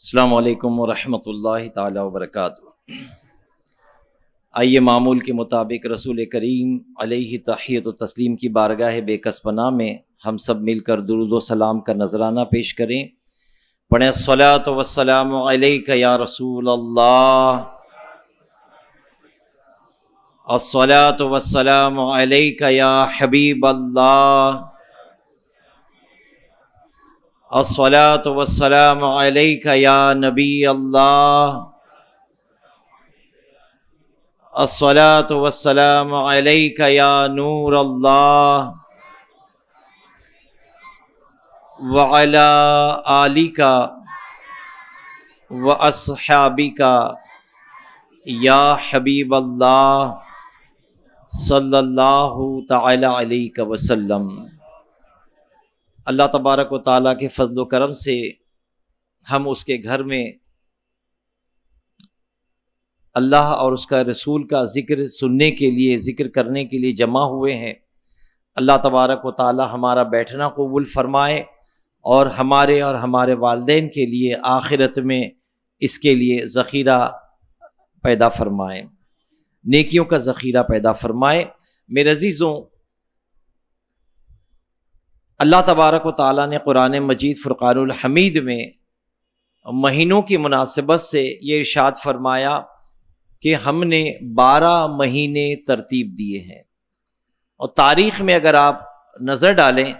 अल्लाम वरहमल तबरक आइए मामूल के मुताबिक रसूल करीम अलह तहियत तस्लीम की बारगाह बेकसपना में हम सब मिलकर दरुद सलाम का नजराना पेश करें पढ़ें सलात वसलाम या रसूल अल्लाह असलात वसलाम या हबीब अल्लाह الصلاة والسلام عليك يا نبي الله الصلاة والسلام عليك يا نور الله وعلى آلك وأصحابك يا حبيب الله صلى الله تعالى عليك وسلم अल्लाह तबारक व ताली के फजल करम से हम उसके घर में अल्लाह और उसका रसूल का ज़िक्र सुनने के लिए ज़िक्र करने के लिए जमा हुए हैं अल्लाह तबारक व ताली हमारा बैठना कबूल फरमाए और हमारे और हमारे वालदे के लिए आखिरत में इसके लिए ज़ख़ीरा पैदा फरमाए नेकियों का ज़ख़ीरा पैदा फरमाए मेरे अज़ीज़ों अल्लाह तबारक व ताली ने कुरान मजीद हमीद में महीनों की मुनासिबत से ये इर्शाद फरमाया कि हमने बारह महीने तरतीब दिए हैं और तारीख़ में अगर आप नज़र डालें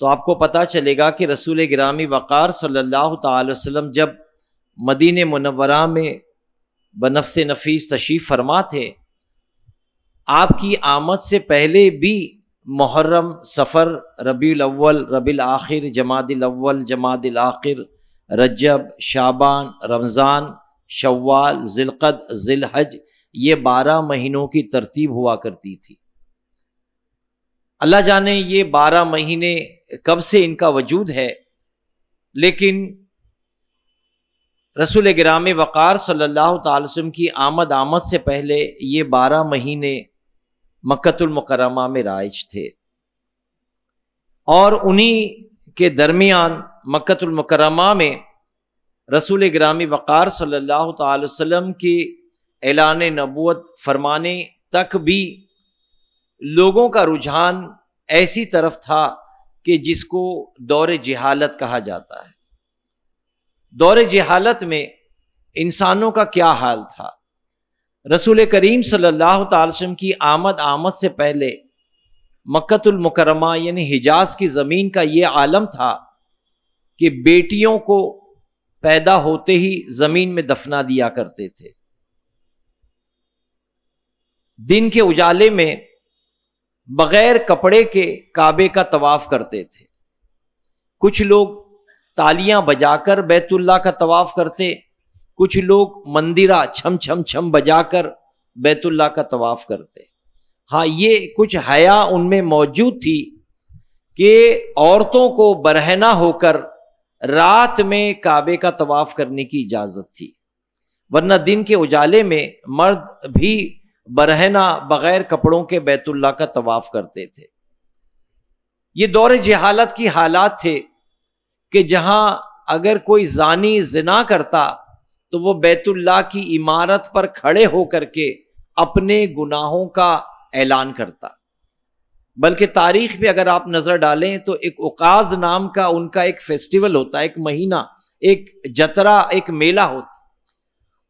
तो आपको पता चलेगा कि रसूल ग्रामी वक़ार सल्लल्लाहु अलैहि वसल्लम जब मदीन मनवरा में बनफ़ नफीस तशीफ़ फरमा थे आपकी आमद से पहले भी मुहर्रम सफ़र रबी अव्वल रबील आखिर जमादिल अव्वल जमादिल आखिर रजब शाबान रमज़ान शवाल ज़िलक़द ज़िलहज ये बारह महीनों की तरतीब हुआ करती थी अल्लाह जाने ये बारह महीने कब से इनका वजूद है लेकिन रसूल ग्राम वक़ार सल्ला अलैहि की आमद आमद से पहले ये बारह महीने मक्तुलमकरमा में राइज थे और उन्हीं के दरमियान मक्तुलमकरमा में रसूल ग्रामी वक़ार सल्लल्लाहु अलैहि वसल्लम के ऐलान नबूत फरमाने तक भी लोगों का रुझान ऐसी तरफ था कि जिसको दौर जहालत कहा जाता है दौर जहालत में इंसानों का क्या हाल था रसूल करीम सल्लल्लाहु अलैहि वसल्लम की आमद आमद से पहले मक्तुलमकरमा यानी हिजाज की ज़मीन का ये आलम था कि बेटियों को पैदा होते ही ज़मीन में दफना दिया करते थे दिन के उजाले में बग़ैर कपड़े के काबे का तवाफ़ करते थे कुछ लोग तालियां बजाकर बैतुल्ला का तवाफ़ करते कुछ लोग मंदिरा छम छम छम बजाकर बैतुल्ला का तवाफ करते हाँ ये कुछ हया उनमें मौजूद थी कि औरतों को बरहना होकर रात में काबे का तवाफ करने की इजाज़त थी वरना दिन के उजाले में मर्द भी बरहना बग़ैर कपड़ों के बैतुल्ला का तवाफ करते थे ये दौर जहालत की हालात थे कि जहाँ अगर कोई जानी जना करता तो वो बैतुल्ला की इमारत पर खड़े होकर के अपने गुनाहों का ऐलान करता बल्कि तारीख पे अगर आप नज़र डालें तो एक उकाज नाम का उनका एक फेस्टिवल होता है एक महीना एक जतरा एक मेला होता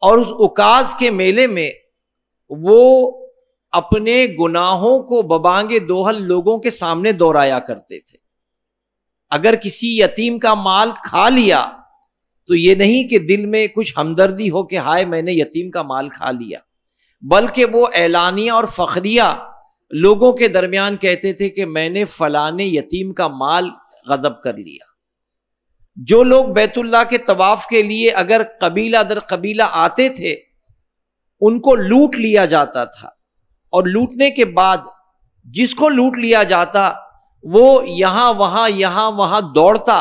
और उस उकाज के मेले में वो अपने गुनाहों को बबांगे दोहल लोगों के सामने दोहराया करते थे अगर किसी यतीम का माल खा लिया तो ये नहीं कि दिल में कुछ हमदर्दी हो कि हाय मैंने यतीम का माल खा लिया बल्कि वो ऐलानिया और फ़खरिया लोगों के दरमियान कहते थे कि मैंने फलाने यतीम का माल गदब कर लिया जो लोग बैतुल्ला के तवाफ़ के लिए अगर कबीला दर कबीला आते थे उनको लूट लिया जाता था और लूटने के बाद जिसको लूट लिया जाता वो यहां वहां यहां वहां दौड़ता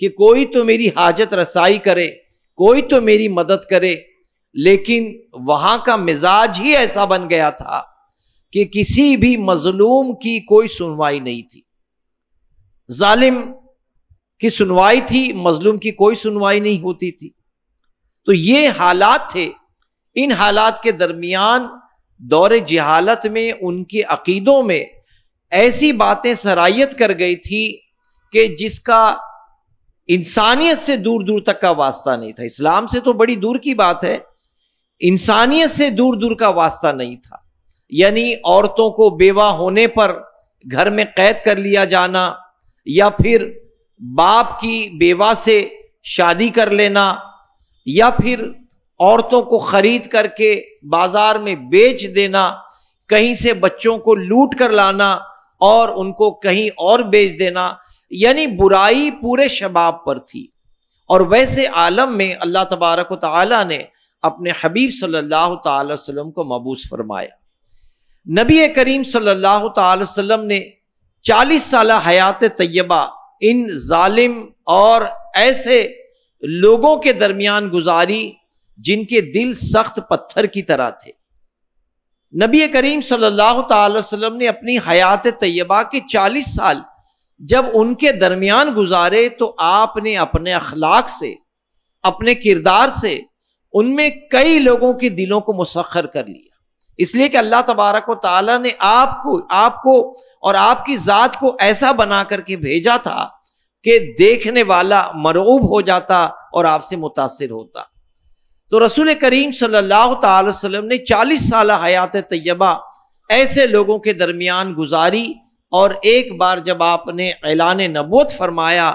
कि कोई तो मेरी हाजत रसाई करे कोई तो मेरी मदद करे लेकिन वहाँ का मिजाज ही ऐसा बन गया था कि किसी भी मजलूम की कोई सुनवाई नहीं थी जालिम की सुनवाई थी मजलूम की कोई सुनवाई नहीं होती थी तो ये हालात थे इन हालात के दरमियान दौर जहालत में उनके अकीदों में ऐसी बातें सराहियत कर गई थी कि जिसका इंसानियत से दूर दूर तक का वास्ता नहीं था इस्लाम से तो बड़ी दूर की बात है इंसानियत से दूर दूर का वास्ता नहीं था यानी औरतों को बेवा होने पर घर में कैद कर लिया जाना या फिर बाप की बेवा से शादी कर लेना या फिर औरतों को खरीद करके बाजार में बेच देना कहीं से बच्चों को लूट कर लाना और उनको कहीं और बेच देना यानी बुराई पूरे शबाब पर थी और वैसे आलम में अल्लाह तबारक ताली ने अपने हबीब सल्लल्लाहु अलैहि वसल्लम को मबूस फरमाया नबी करीम सल्लल्लाहु अलैहि वसल्लम ने 40 साल हयात तय्यबा इन जालिम और ऐसे लोगों के दरमियान गुजारी जिनके दिल सख्त पत्थर की तरह थे नबी करीम सल्लल्लाहु अलैहि वसल्लम ने अपनी हयात तय्यबा के 40 साल जब उनके दरमियान गुजारे तो आपने अपने अखलाक से अपने किरदार से उनमें कई लोगों के दिलों को मुसखर कर लिया इसलिए कि अल्लाह तबारक ताली ने आपको आपको और आपकी ज़ात को ऐसा बना करके भेजा था कि देखने वाला मरूब हो जाता और आपसे मुतासर होता तो रसूल करीम सल्लल्लाहु अलैहि वसल्लम ने 40 साल हयात तय्यबा ऐसे लोगों के दरमियान गुजारी और एक बार जब आपने ऐलान नबूत फरमाया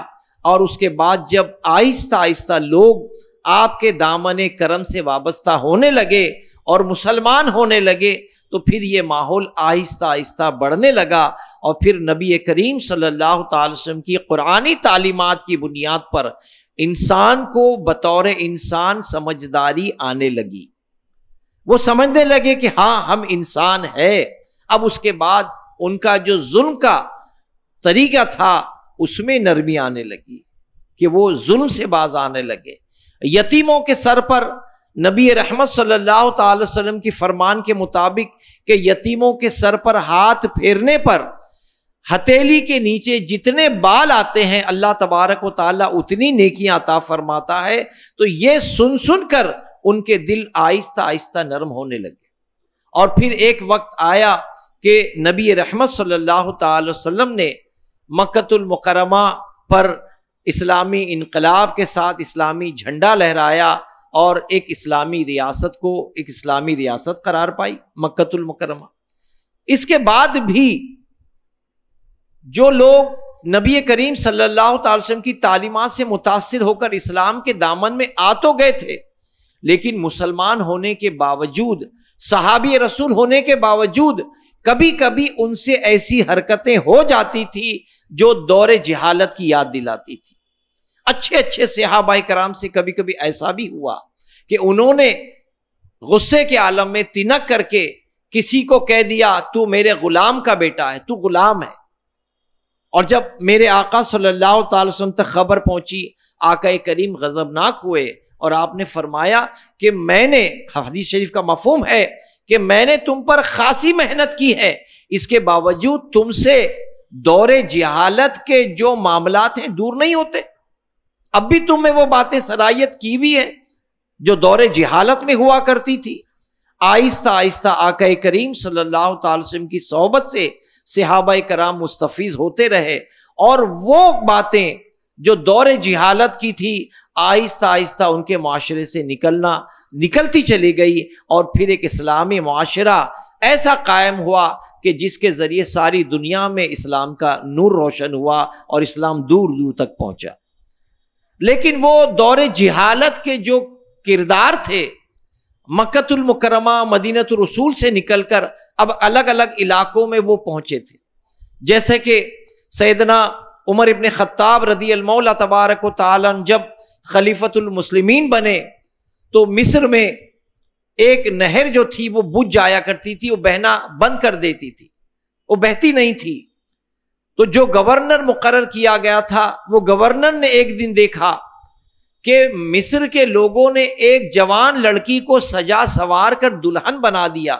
और उसके बाद जब आहिस्ता आहिस्ता लोग आपके दामन करम से वाबस्ता होने लगे और मुसलमान होने लगे तो फिर ये माहौल आहिस्ता आहिस्ता बढ़ने लगा और फिर नबी करीम सल्लल्लाहु अलैहि वसल्लम की कुरानी तालीमात की बुनियाद पर इंसान को बतौर इंसान समझदारी आने लगी वो समझने लगे कि हाँ हम इंसान है अब उसके बाद उनका जो जुल्म का तरीका था उसमें नरमी आने लगी कि वो जुल्म से बाज आने लगे यतीमों के सर पर नबी रहमत सल्लल्लाहु अलैहि वसल्लम की फरमान के मुताबिक के यतीमों के सर पर हाथ फेरने पर हथेली के नीचे जितने बाल आते हैं अल्लाह तबारक व ताली उतनी नेकियां अता फरमाता है तो ये सुन सुन कर उनके दिल आहिस्ता आहिस्ता नरम होने लगे और फिर एक वक्त आया कि नबी रहमत सल्लल्लाहु अलैहि वसल्लम ने मक्तुलमकरमा पर इस्लामी इनकलाब के साथ इस्लामी झंडा लहराया और एक इस्लामी रियासत को एक इस्लामी रियासत करार पाई मक्तुलमकरमा इसके बाद भी जो लोग नबी करीम सल्लल्लाहु अलैहि वसल्लम की तालीमत से मुतासर होकर इस्लाम के दामन में आ तो गए थे लेकिन मुसलमान होने के बावजूद सहाबी रसूल होने के बावजूद कभी कभी उनसे ऐसी हरकतें हो जाती थी जो दौर जिहालत की याद दिलाती थी अच्छे अच्छे सिहाबा कराम से कभी कभी ऐसा भी हुआ कि उन्होंने गुस्से के आलम में तिनक करके किसी को कह दिया तू मेरे गुलाम का बेटा है तू गुलाम है और जब मेरे आका सल्लल्लाहु अलैहि वसल्लम तक खबर पहुंची आका करीम गजबनाक हुए और आपने फरमाया कि मैंने हदीस शरीफ का मफहम है कि मैंने तुम पर खासी मेहनत की है इसके बावजूद तुमसे दौरे जहालत के जो मामला हैं दूर नहीं होते अब भी तुमने वो बातें सलाहियत की हुई है जो दौरे जहालत में हुआ करती थी आहिस्ता आहिस्ता आका करीम सल्लल्लाहु की सोहबत से सिहाब कराम मुस्तफ़ होते रहे और वो बातें जो दौरे जिहालत की थी आहिस्ता आहिस्ता उनके माशरे से निकलना निकलती चली गई और फिर एक इस्लामी माशरा ऐसा कायम हुआ कि जिसके ज़रिए सारी दुनिया में इस्लाम का नूर रोशन हुआ और इस्लाम दूर दूर तक पहुंचा लेकिन वो दौर जिहालत के जो किरदार थे मक्तुलमकरमा मदीनत रसूल से निकलकर अब अलग अलग इलाकों में वो पहुंचे थे जैसे कि सैदना उमर इबन ख़त्ताब रदी अलमौला तबारक तालन जब खलीफतुलमसलिमीन बने तो मिस्र में एक नहर जो थी वो बुझ जाया करती थी वो बहना बंद कर देती थी वो बहती नहीं थी तो जो गवर्नर मुकर किया गया था वो गवर्नर ने एक दिन देखा कि मिस्र के लोगों ने एक जवान लड़की को सजा सवार कर दुल्हन बना दिया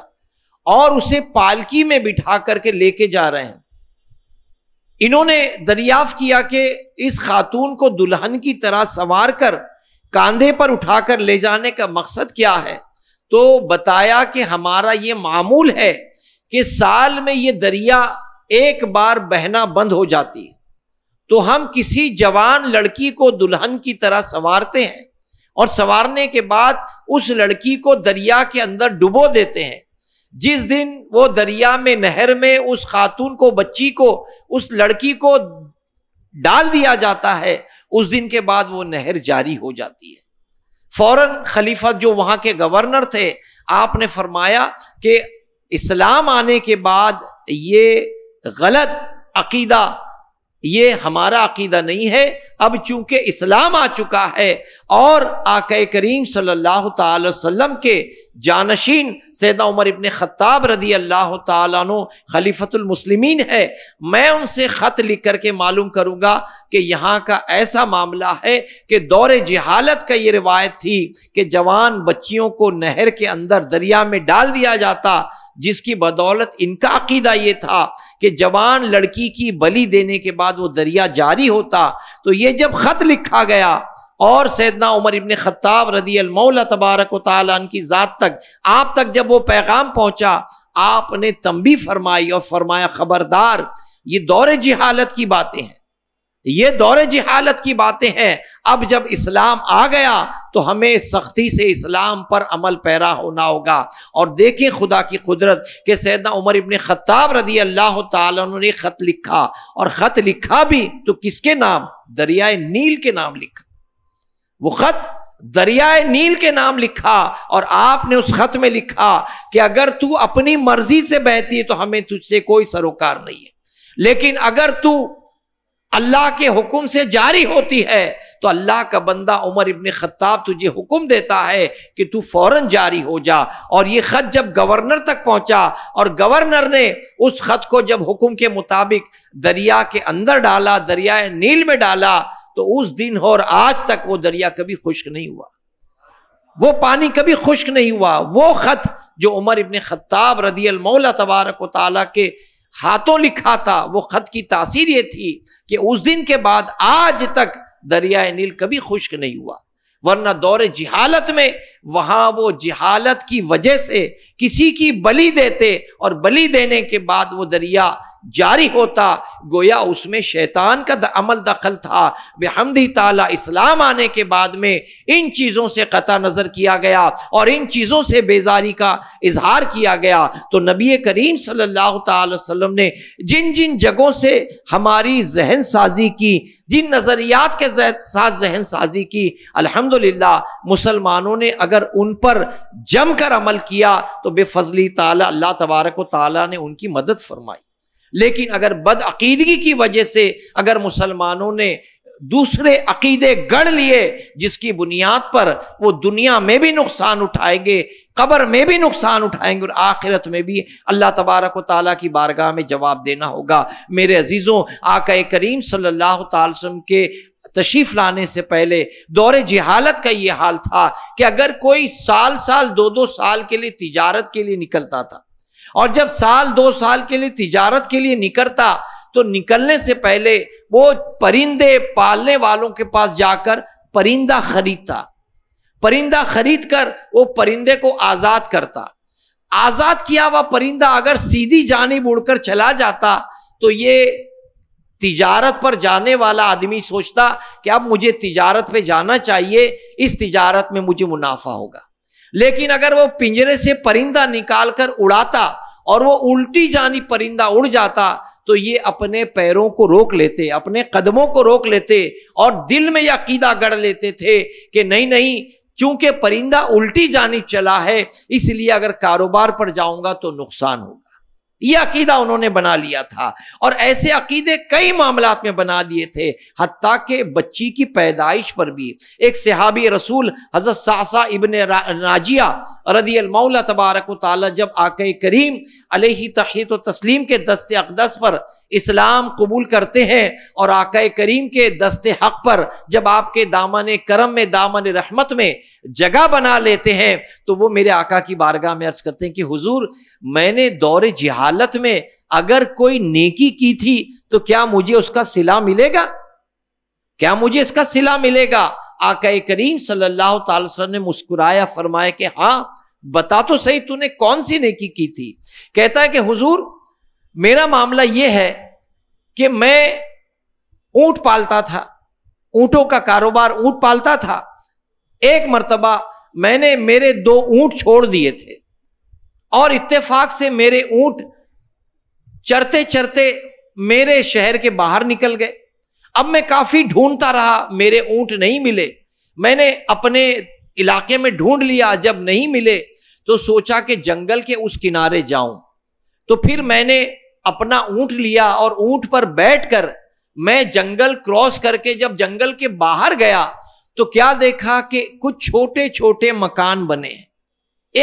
और उसे पालकी में बिठा करके लेके जा रहे हैं इन्होंने दरियाफ किया कि इस खातून को दुल्हन की तरह सवार कर कांधे पर उठाकर ले जाने का मकसद क्या है तो बताया कि हमारा ये मामूल है कि साल में ये दरिया एक बार बहना बंद हो जाती तो हम किसी जवान लड़की को दुल्हन की तरह संवारते हैं और संवारने के बाद उस लड़की को दरिया के अंदर डुबो देते हैं जिस दिन वो दरिया में नहर में उस खातून को बच्ची को उस लड़की को डाल दिया जाता है उस दिन के बाद वो नहर जारी हो जाती है फौरन खलीफा जो वहां के गवर्नर थे आपने फरमाया कि इस्लाम आने के बाद ये गलत अकीदा ये हमारा अकीदा नहीं है अब चूंकि इस्लाम आ चुका है और आके करीम सल्लल्लाहु अलैहि वसल्लम के जानशीन सैदा उमर इबन ख़त्ताब रदी अल्लाह तु खलीफतमसलिमिन है मैं उनसे ख़त लिख कर के मालूम करूँगा कि यहाँ का ऐसा मामला है कि दौर जहालत का ये रिवायत थी कि जवान बच्चियों को नहर के अंदर दरिया में डाल दिया जाता जिसकी बदौलत इनका अकीदा ये था कि जवान लड़की की बली देने के बाद वो दरिया जारी होता तो ये जब ख़त लिखा गया और सैदना उमर इबन ख़त्ताब रदी अलमौला तबारक तालन की ज़ात तक आप तक जब वो पैगाम पहुँचा आपने तंबी फरमाई और फरमाया ख़बरदार ये दौर जिहालत की बातें हैं ये दौर जिहालत की बातें हैं अब जब इस्लाम आ गया तो हमें सख्ती से इस्लाम पर अमल पैरा होना होगा और देखें खुदा की कुदरत के सैदा उमर इबन ख़त्ताब रजी अल्लाह ने ख़त लिखा और ख़त लिखा भी तो किसके नाम दरियाए नील के नाम लिखा वो ख़त दरियाए नील के नाम लिखा और आपने उस खत में लिखा कि अगर तू अपनी मर्जी से बहती है तो हमें तुझसे कोई सरोकार नहीं है लेकिन अगर तू अल्लाह के हुक्म से जारी होती है तो अल्लाह का बंदा उमर इबन ख़त्ताब तुझे हुक्म देता है कि तू फौरन जारी हो जा और ये ख़त जब गवर्नर तक पहुंचा और गवर्नर ने उस ख़त को जब हुक्म के मुताबिक दरिया के अंदर डाला दरिया नील में डाला तो उस दिन और आज तक वो दरिया कभी खुश्क नहीं हुआ वो पानी कभी खुश्क नहीं हुआ वो ख़त जो उमर इबन ख़त्ताब रदी अलमौला तबारक वाली के हाथों लिखा था वो ख़त की तासीर ये थी कि उस दिन के बाद आज तक दरिया नील कभी खुश्क नहीं हुआ वरना दौरे जिहालत में वहाँ वो जिहालत की वजह से किसी की बलि देते और बलि देने के बाद वो दरिया जारी होता गोया उसमें शैतान का अमल दखल था बेहमदी ताला इस्लाम आने के बाद में इन चीज़ों से क़ता नज़र किया गया और इन चीज़ों से बेजारी का इजहार किया गया तो नबी करीम सल्लल्लाहु अलैहि वसल्लम ने जिन जिन जगहों से हमारी जहन साजी की जिन नज़रियात के साथ जहन साजी की अल्हम्दुलिल्लाह मुसलमानों ने अगर अगर उन पर जमकर अमल किया तो बेफजली ताला अल्लाह तबारक ताला ने उनकी मदद फरमाई लेकिन अगर बदअकीदगी की वजह से अगर मुसलमानों ने दूसरे अकीदे गढ़ लिए जिसकी बुनियाद पर वो दुनिया में भी नुकसान उठाएंगे कबर में भी नुकसान उठाएंगे और आखिरत में भी अल्लाह तबारक ताली की बारगाह में जवाब देना होगा मेरे अजीज़ों आका करीम सल्लल्लाहु अलैहि के तशरीफ लाने से पहले दौरे जिहालत का ये हाल था कि अगर कोई साल साल दो दो साल के लिए तिजारत के लिए निकलता था और जब साल दो साल के लिए तिजारत के लिए निकलता तो निकलने से पहले वो परिंदे पालने वालों के पास जाकर परिंदा खरीदता परिंदा खरीद कर वो परिंदे को आज़ाद करता आज़ाद किया हुआ परिंदा अगर सीधी जानी उड़कर चला जाता तो ये तिजारत पर जाने वाला आदमी सोचता कि अब मुझे तिजारत पे जाना चाहिए इस तिजारत में मुझे मुनाफा होगा लेकिन अगर वो पिंजरे से परिंदा निकालकर उड़ाता और वो उल्टी जानी परिंदा उड़ जाता तो ये अपने पैरों को रोक लेते अपने कदमों को रोक लेते और दिल में कीदा गढ़ लेते थे कि नहीं नहीं चूंकि परिंदा उल्टी जानी चला है इसलिए अगर कारोबार पर जाऊंगा तो नुकसान होगा यह अकीदा उन्होंने बना लिया था और ऐसे अकीदे कई मामला में बना लिए थे हती के बच्ची की पैदाइश पर भी एक सहाबी रसूल हजरत सासा इबन नाजिया रदी अलमौला तबारक जब आके करीम अलही तहत तस्लीम के दस्त अकदस पर इस्लाम कबूल करते हैं और आका करीम के दस्ते हक पर जब आपके दामन करम में दामन रहमत में जगह बना लेते हैं तो वो मेरे आका की बारगाह में अर्ज करते हैं कि हुजूर मैंने दौरे जिहालत में अगर कोई नेकी की थी तो क्या मुझे उसका सिला मिलेगा क्या मुझे इसका सिला मिलेगा आका करीम सल्लल्लाहु अलैहि वसल्लम ने मुस्कुराया फरमाया कि हाँ बता तो सही तूने कौन सी नेकी की थी कहता है कि हुजूर मेरा मामला यह है कि मैं ऊंट पालता था ऊंटों का कारोबार ऊंट पालता था एक मरतबा मैंने मेरे दो ऊंट छोड़ दिए थे और इत्तेफाक से मेरे ऊंट चरते चरते मेरे शहर के बाहर निकल गए अब मैं काफ़ी ढूंढता रहा मेरे ऊंट नहीं मिले मैंने अपने इलाके में ढूंढ लिया जब नहीं मिले तो सोचा कि जंगल के उस किनारे जाऊं तो फिर मैंने अपना ऊंट लिया और ऊंट पर बैठकर मैं जंगल क्रॉस करके जब जंगल के बाहर गया तो क्या देखा कि कुछ छोटे छोटे मकान बने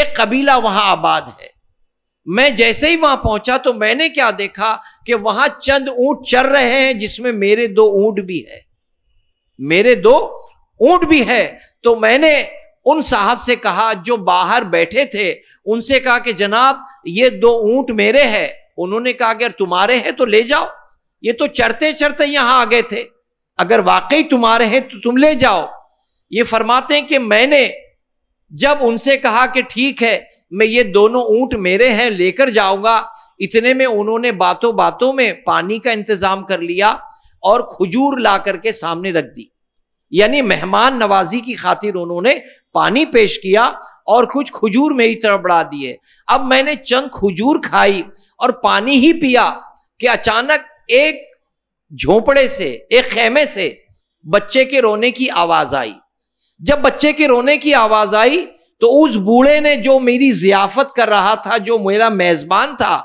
एक कबीला वहां आबाद है मैं जैसे ही वहां पहुंचा तो मैंने क्या देखा कि वहां चंद ऊंट चर रहे हैं जिसमें मेरे दो ऊंट भी है मेरे दो ऊंट भी है तो मैंने उन साहब से कहा जो बाहर बैठे थे उनसे कहा कि जनाब ये दो ऊंट मेरे हैं उन्होंने कहा अगर तुम्हारे हैं तो ले जाओ ये तो चरते चरते यहां आ गए थे अगर वाकई तुम्हारे हैं तो तुम ले जाओ ये फरमाते हैं कि मैंने जब उनसे कहा कि ठीक है मैं ये दोनों ऊंट मेरे हैं लेकर जाऊंगा इतने में उन्होंने बातों बातों में पानी का इंतजाम कर लिया और खजूर ला करके सामने रख दी यानी मेहमान नवाजी की खातिर उन्होंने पानी पेश किया और कुछ खजूर मेरी तरफ बढ़ा दिए अब मैंने चंद खजूर खाई और पानी ही पिया कि अचानक एक झोपड़े से एक खेमे से बच्चे के रोने की आवाज आई जब बच्चे के रोने की आवाज आई तो उस बूढ़े ने जो मेरी जियाफत कर रहा था जो मेरा मेजबान था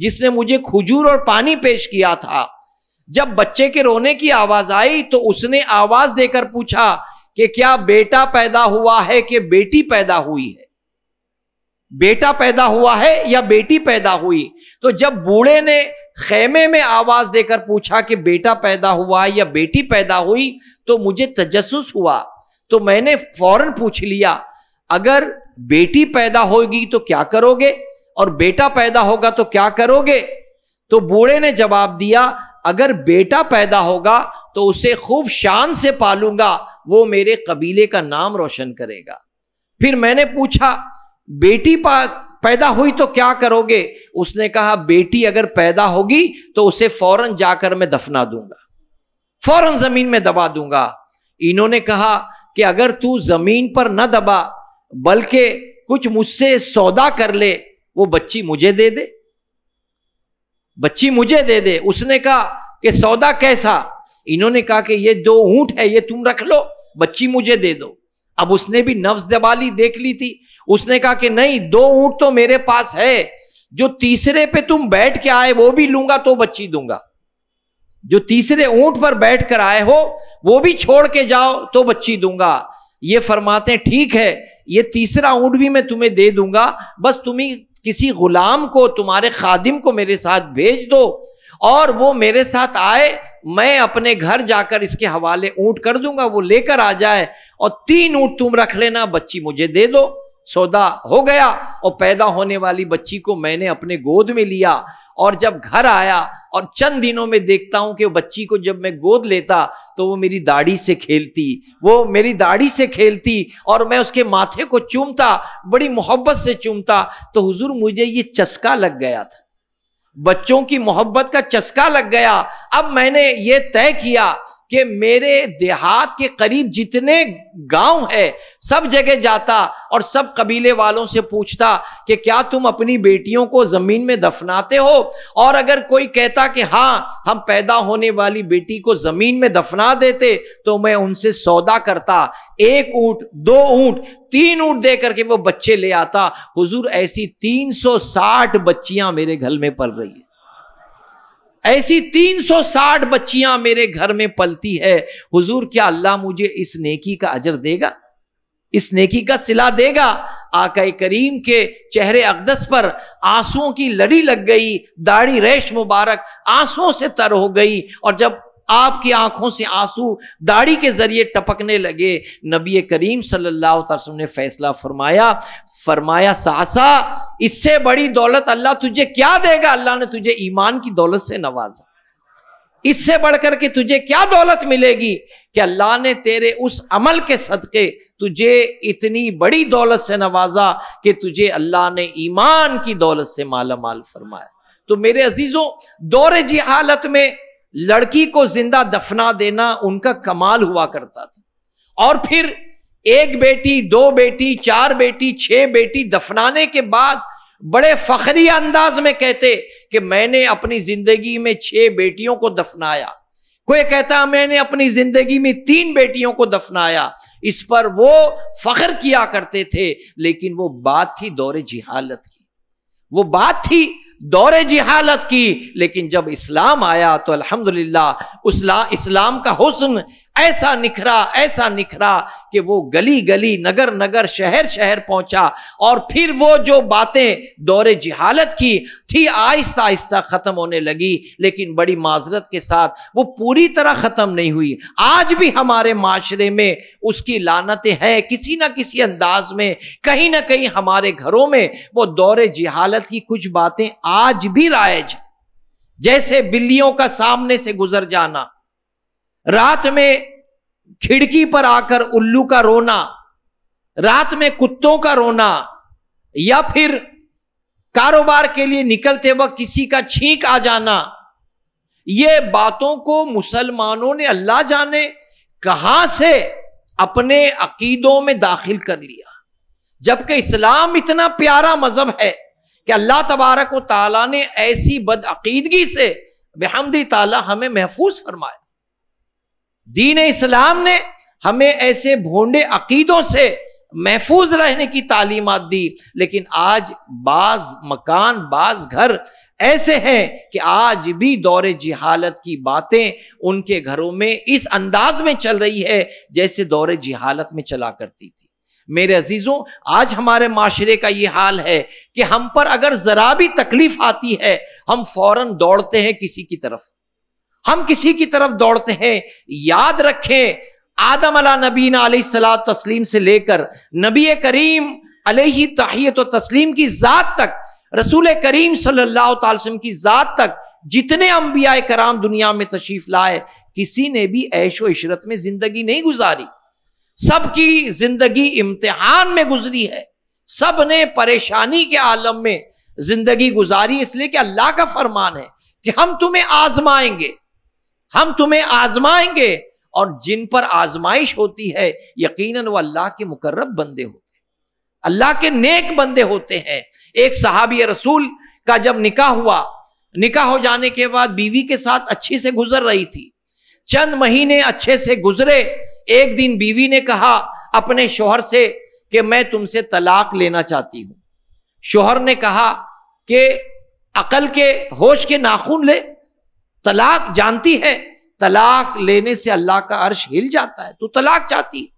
जिसने मुझे खजूर और पानी पेश किया था जब बच्चे के रोने की आवाज आई तो उसने आवाज देकर पूछा कि क्या बेटा पैदा हुआ है कि बेटी पैदा हुई है बेटा पैदा हुआ है या बेटी पैदा हुई तो जब बूढ़े ने खेमे में आवाज देकर पूछा कि बेटा पैदा हुआ है या बेटी पैदा हुई तो मुझे तजस हुआ तो मैंने फौरन पूछ लिया अगर बेटी पैदा होगी तो क्या करोगे और बेटा पैदा होगा तो क्या करोगे तो बूढ़े ने जवाब दिया अगर बेटा पैदा होगा तो उसे खूब शान से पालूंगा वो मेरे कबीले का नाम रोशन करेगा फिर मैंने पूछा बेटी पैदा हुई तो क्या करोगे उसने कहा बेटी अगर पैदा होगी तो उसे फौरन जाकर मैं दफना दूंगा फौरन जमीन में दबा दूंगा इन्होंने कहा कि अगर तू जमीन पर न दबा बल्कि कुछ मुझसे सौदा कर ले वो बच्ची मुझे दे दे बच्ची मुझे दे दे उसने कहा कि सौदा कैसा इन्होंने कहा कि ये दो ऊँट है ये तुम रख लो बच्ची मुझे दे दो अब उसने भी नफ्स दबाली देख ली थी उसने कहा कि नहीं दो ऊँट तो मेरे पास है जो तीसरे पे तुम बैठ के आए वो भी लूंगा तो बच्ची दूंगा जो तीसरे ऊंट पर बैठ कर आए हो वो भी छोड़ के जाओ तो बच्ची दूंगा ये फरमाते ठीक है ये तीसरा ऊंट भी मैं तुम्हें दे दूंगा बस तुम्हें किसी गुलाम को तुम्हारे खादिम को मेरे साथ भेज दो और वो मेरे साथ आए मैं अपने घर जाकर इसके हवाले ऊँट कर दूंगा वो लेकर आ जाए और तीन ऊँट तुम रख लेना बच्ची मुझे दे दो सौदा हो गया और पैदा होने वाली बच्ची को मैंने अपने गोद में लिया और जब घर आया और चंद दिनों में देखता हूं कि वो बच्ची को जब मैं गोद लेता तो वो मेरी दाढ़ी से खेलती वो मेरी दाढ़ी से खेलती और मैं उसके माथे को चूमता बड़ी मोहब्बत से चूमता तो हुजूर मुझे ये चस्का लग गया था बच्चों की मोहब्बत का चस्का लग गया अब मैंने ये तय किया कि मेरे देहात के करीब जितने गांव है सब जगह जाता और सब कबीले वालों से पूछता कि क्या तुम अपनी बेटियों को ज़मीन में दफनाते हो और अगर कोई कहता कि हाँ हम पैदा होने वाली बेटी को ज़मीन में दफना देते तो मैं उनसे सौदा करता एक ऊँट दो ऊँट तीन ऊँट दे करके वो बच्चे ले आता हुजूर ऐसी 360 बच्चियां मेरे घर में पल रही है ऐसी 360 बच्चियां मेरे घर में पलती है हुजूर क्या अल्लाह मुझे इस नेकी का अजर देगा इस नेकी का सिला देगा आकाई करीम के चेहरे अकदस पर आंसुओं की लड़ी लग गई दाढ़ी रेश मुबारक आंसुओं से तर हो गई और जब आपकी आंखों से आंसू दाढ़ी के जरिए टपकने लगे नबी करीम सल्लल्लाहु अलैहि वसल्लम ने फैसला फरमाया फरमाया सासा इससे बड़ी दौलत अल्लाह तुझे क्या देगा अल्लाह ने तुझे ईमान की दौलत से नवाजा इससे बढ़कर के तुझे क्या दौलत मिलेगी कि अल्लाह ने तेरे उस अमल के सदके तुझे इतनी बड़ी दौलत से नवाजा कि तुझे अल्लाह ने ईमान की दौलत से माला माल फरमाया तो मेरे अजीजों दौरे जी हालत में लड़की को जिंदा दफना देना उनका कमाल हुआ करता था और फिर एक बेटी दो बेटी चार बेटी छह बेटी दफनाने के बाद बड़े फखरी अंदाज में कहते कि मैंने अपनी जिंदगी में छह बेटियों को दफनाया कोई कहता मैंने अपनी जिंदगी में तीन बेटियों को दफनाया इस पर वो फख्र किया करते थे लेकिन वो बात थी दौरे जिहालत की वो बात थी दौरे जिहालत की लेकिन जब इस्लाम आया तो अल्हम्दुलिल्लाह ला इस्लाम का हुस्न ऐसा निखरा ऐसा निखरा कि वो गली गली नगर नगर शहर शहर पहुंचा और फिर वो जो बातें दौरे जिहालत की थी आहिस्ता आहिस्ता ख़त्म होने लगी लेकिन बड़ी माजरत के साथ वो पूरी तरह ख़त्म नहीं हुई आज भी हमारे माशरे में उसकी लानतें हैं किसी ना किसी अंदाज में कहीं ना कहीं हमारे घरों में वो दौरे जिहालत की कुछ बातें आज भी रायज है जैसे बिल्लियों का सामने से गुजर जाना रात में खिड़की पर आकर उल्लू का रोना रात में कुत्तों का रोना या फिर कारोबार के लिए निकलते वक्त किसी का छींक आ जाना ये बातों को मुसलमानों ने अल्लाह जाने कहां से अपने अकीदों में दाखिल कर लिया जबकि इस्लाम इतना प्यारा मजहब है कि अल्लाह तबारक व ने ऐसी बदअकीदगी से बेहमदी ताला हमें महफूज फरमाया दीन इस्लाम ने हमें ऐसे भोंडे अकीदों से महफूज रहने की तालीमत दी लेकिन आज बाज मकान बाज घर ऐसे हैं कि आज भी दौरे जिहालत की बातें उनके घरों में इस अंदाज में चल रही है जैसे दौरे जिहालत में चला करती थी मेरे अजीज़ों आज हमारे माशरे का ये हाल है कि हम पर अगर ज़रा भी तकलीफ आती है हम फौरन दौड़ते हैं किसी की तरफ हम किसी की तरफ दौड़ते हैं याद रखें आदम अला नबीन सला तस्लीम से लेकर नबी करीम तहियत तस्लीम की ज़ात तक रसूल करीम सल्लल्लाहु की ज़ात तक जितने अम्बिया कराम दुनिया में तशरीफ़ लाए किसी ने भी ऐशो इशरत में ज़िंदगी नहीं गुजारी सबकी जिंदगी इम्तिहान में गुजरी है सब ने परेशानी के आलम में जिंदगी गुजारी इसलिए कि अल्लाह का फरमान है कि हम तुम्हें आजमाएंगे हम तुम्हें आजमाएंगे और जिन पर आजमाइश होती है यकीनन वो अल्लाह के मुकर्रब बंदे होते हैं अल्लाह के नेक बंदे होते हैं एक सहाबी रसूल का जब निकाह हुआ निकाह हो जाने के बाद बीवी के साथ अच्छे से गुजर रही थी चंद महीने अच्छे से गुजरे एक दिन बीवी ने कहा अपने शोहर से कि मैं तुमसे तलाक लेना चाहती हूं शोहर ने कहा कि अकल के होश के नाखून ले तलाक जानती है तलाक लेने से अल्लाह का अर्श हिल जाता है तो तलाक चाहती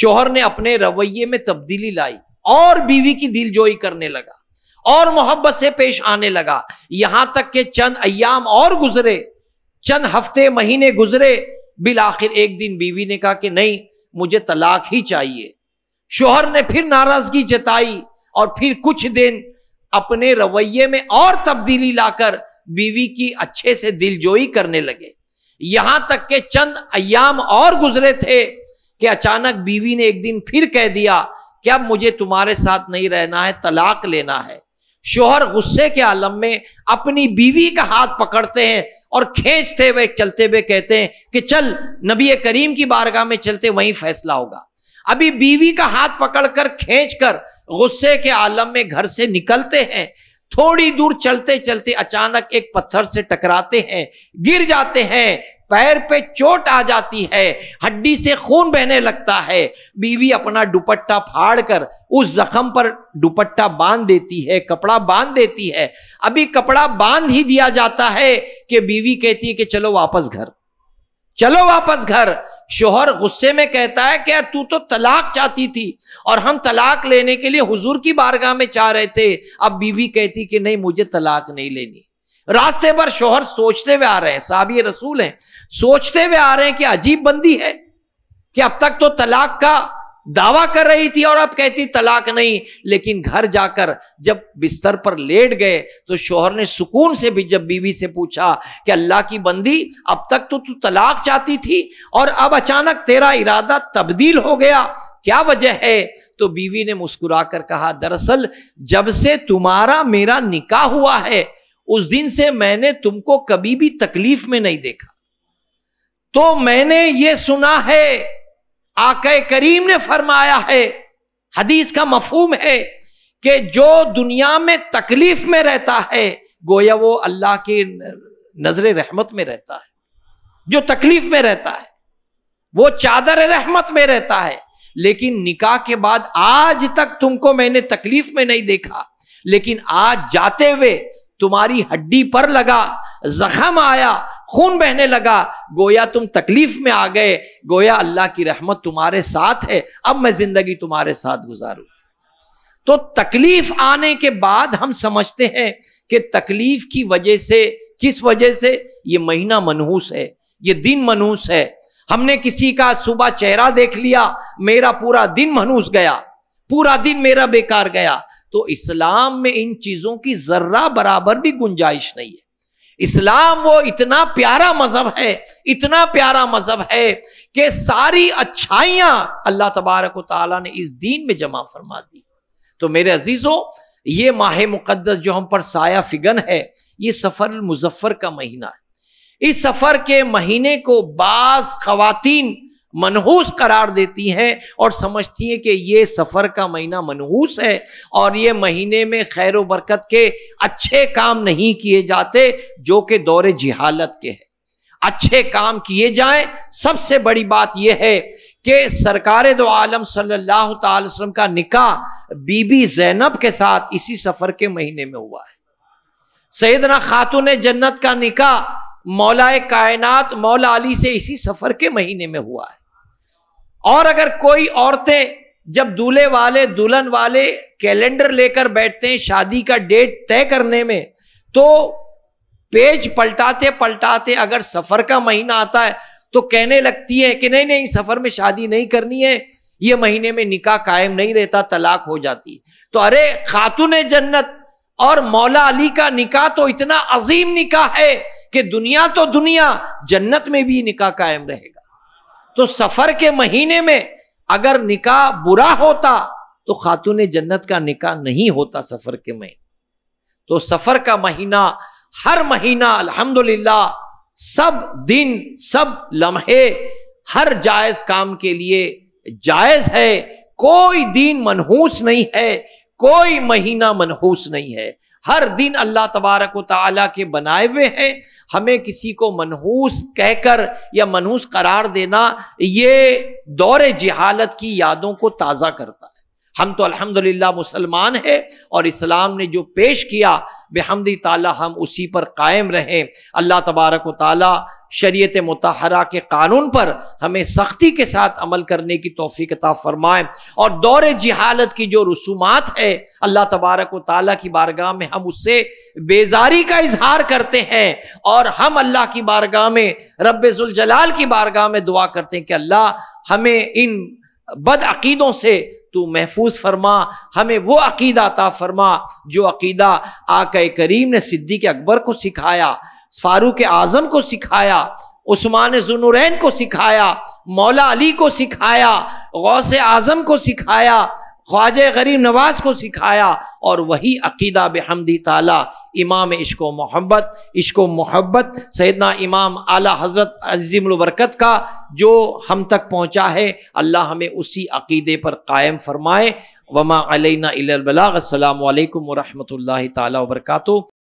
शोहर ने अपने रवैये में तब्दीली लाई और बीवी की दिलजोई करने लगा और मोहब्बत से पेश आने लगा यहां तक के चंद अयाम और गुजरे चंद हफ्ते महीने गुजरे बिल आखिर एक दिन बीवी ने कहा कि नहीं मुझे तलाक ही चाहिए शोहर ने फिर नाराजगी जताई और फिर कुछ दिन अपने रवैये में और तब्दीली लाकर बीवी की अच्छे से दिलजोई करने लगे यहां तक के चंद अयाम और गुजरे थे कि अचानक बीवी ने एक दिन फिर कह दिया कि अब मुझे तुम्हारे साथ नहीं रहना है तलाक लेना है शोहर गुस्से के आलम में अपनी बीवी का हाथ पकड़ते हैं और खींचते हुए चलते हुए कहते हैं कि चल नबी करीम की बारगाह में चलते वहीं फैसला होगा अभी बीवी का हाथ पकड़कर खींचकर गुस्से के आलम में घर से निकलते हैं थोड़ी दूर चलते चलते अचानक एक पत्थर से टकराते हैं गिर जाते हैं पैर पे चोट आ जाती है हड्डी से खून बहने लगता है बीवी अपना दुपट्टा फाड़ कर उस जख्म पर दुपट्टा बांध देती है कपड़ा बांध देती है अभी कपड़ा बांध ही दिया जाता है कि बीवी कहती है कि चलो वापस घर चलो वापस घर शोहर गुस्से में कहता है कि यार तू तो तलाक चाहती थी और हम तलाक लेने के लिए हुजूर की बारगाह में चाह रहे थे अब बीवी कहती कि नहीं मुझे तलाक नहीं लेनी रास्ते पर शोहर सोचते हुए आ रहे हैं साबिय रसूल हैं सोचते हुए आ रहे हैं कि अजीब बंदी है कि अब तक तो तलाक का दावा कर रही थी और अब कहती तलाक नहीं लेकिन घर जाकर जब बिस्तर पर लेट गए तो शोहर ने सुकून से भी जब बीवी से पूछा कि अल्लाह की बंदी अब तक तो तू तलाक चाहती थी और अब अचानक तेरा इरादा तब्दील हो गया क्या वजह है तो बीवी ने मुस्कुरा कर कहा दरअसल जब से तुम्हारा मेरा निकाह हुआ है उस दिन से मैंने तुमको कभी भी तकलीफ में नहीं देखा तो मैंने ये सुना है आके करीम ने फरमाया है हदीस का मफहूम है कि जो दुनिया में तकलीफ में रहता है गोया वो अल्लाह के नजर रहमत में रहता है जो तकलीफ में रहता है वो चादर रहमत में रहता है लेकिन निकाह के बाद आज तक तुमको मैंने तकलीफ में नहीं देखा लेकिन आज जाते हुए तुम्हारी हड्डी पर लगा जख्म आया खून बहने लगा गोया तुम तकलीफ में आ गए गोया अल्लाह की रहमत तुम्हारे साथ है अब मैं जिंदगी तुम्हारे साथ गुजारू तो तकलीफ आने के बाद हम समझते हैं कि तकलीफ की वजह से किस वजह से ये महीना मनहूस है ये दिन मनहूस है हमने किसी का सुबह चेहरा देख लिया मेरा पूरा दिन मनहूस गया पूरा दिन मेरा बेकार गया तो इस्लाम में इन चीज़ों की ज़र्रा बराबर भी गुंजाइश नहीं है इस्लाम वो इतना प्यारा मज़हब है इतना प्यारा मज़हब है कि सारी अच्छाइयां अल्लाह तबारक ताली ने इस दीन में जमा फरमा दी तो मेरे अजीज़ों ये माह मुक़दस जो हम पर साया फिगन है ये सफ़र मुजफ्फ़र का महीना है इस सफ़र के महीने को बास खातन मनहूस करार देती हैं और समझती हैं कि ये सफ़र का महीना मनहूस है और ये महीने में खैर व बरकत के अच्छे काम नहीं किए जाते जो कि दौरे जिहालत के हैं अच्छे काम किए जाएं सबसे बड़ी बात यह है कि सरकार दो आलम सल्लल्लाहु अलैहि वसल्लम का निकाह बीबी जैनब के साथ इसी सफ़र के महीने में हुआ है सैदना खातून जन्नत का निकाह मौलाए कायनात मौला अली से इसी सफ़र के महीने में हुआ है और अगर कोई औरतें जब दूल्हे वाले दुल्हन वाले कैलेंडर लेकर बैठते हैं शादी का डेट तय करने में तो पेज पलटाते पलटाते अगर सफ़र का महीना आता है तो कहने लगती है कि नहीं नहीं सफ़र में शादी नहीं करनी है ये महीने में निकाह कायम नहीं रहता तलाक हो जाती तो अरे खातून जन्नत और मौला अली का निकाह तो इतना अजीम निकाह है कि दुनिया तो दुनिया जन्नत में भी निकाह कायम रहेगा तो सफर के महीने में अगर निकाह बुरा होता तो खातून जन्नत का निकाह नहीं होता सफर के महीने तो सफर का महीना हर महीना अल्हम्दुलिल्लाह सब दिन सब लम्हे हर जायज काम के लिए जायज है कोई दिन मनहूस नहीं है कोई महीना मनहूस नहीं है हर दिन अल्लाह तबारक ताली के बनाए हुए हैं हमें किसी को मनहूस कहकर या मनहूस करार देना ये दौर जहालत की यादों को ताज़ा करता है हम तो अल्हम्दुलिल्लाह मुसलमान है और इस्लाम ने जो पेश किया बेहमदी ताला हम उसी पर कायम रहें अल्लाह तबारक ताली शरीयत मतहरा के कानून पर हमें सख्ती के साथ अमल करने की तोफ़ी अता फ़रमाएँ और दौर जहालत की जो रसूमात है अल्लाह तबारक ताली की बारगाह में हम उससे बेजारी का इजहार करते हैं और हम अल्लाह की बारगाह में रब्ज़ुलजलाल की बारगाह में दुआ करते हैं कि अल्लाह हमें इन बदअकीदों से तो महफूज फरमा हमें वो अकीदा अता फरमा जो अकीदा आका करीम ने सिद्दीक अकबर को सिखाया फारूक आज़म को सिखाया उस्मान जुनुरैन को सिखाया मौला अली को सिखाया गौस आज़म को सिखाया ख्वाज गरीब नवाज को सिखाया और वही अकीदा बेहमदी ताला इमाम इश्को मोहब्बत इश्को मोहब्बत सैदना इमाम आला हज़रत अजीमबरकत का जो हम तक पहुँचा है अल्लाह हमें उसी अकीदे पर कायम फरमाए वमा अलैना बलाग वरहमत वरहमल वर्का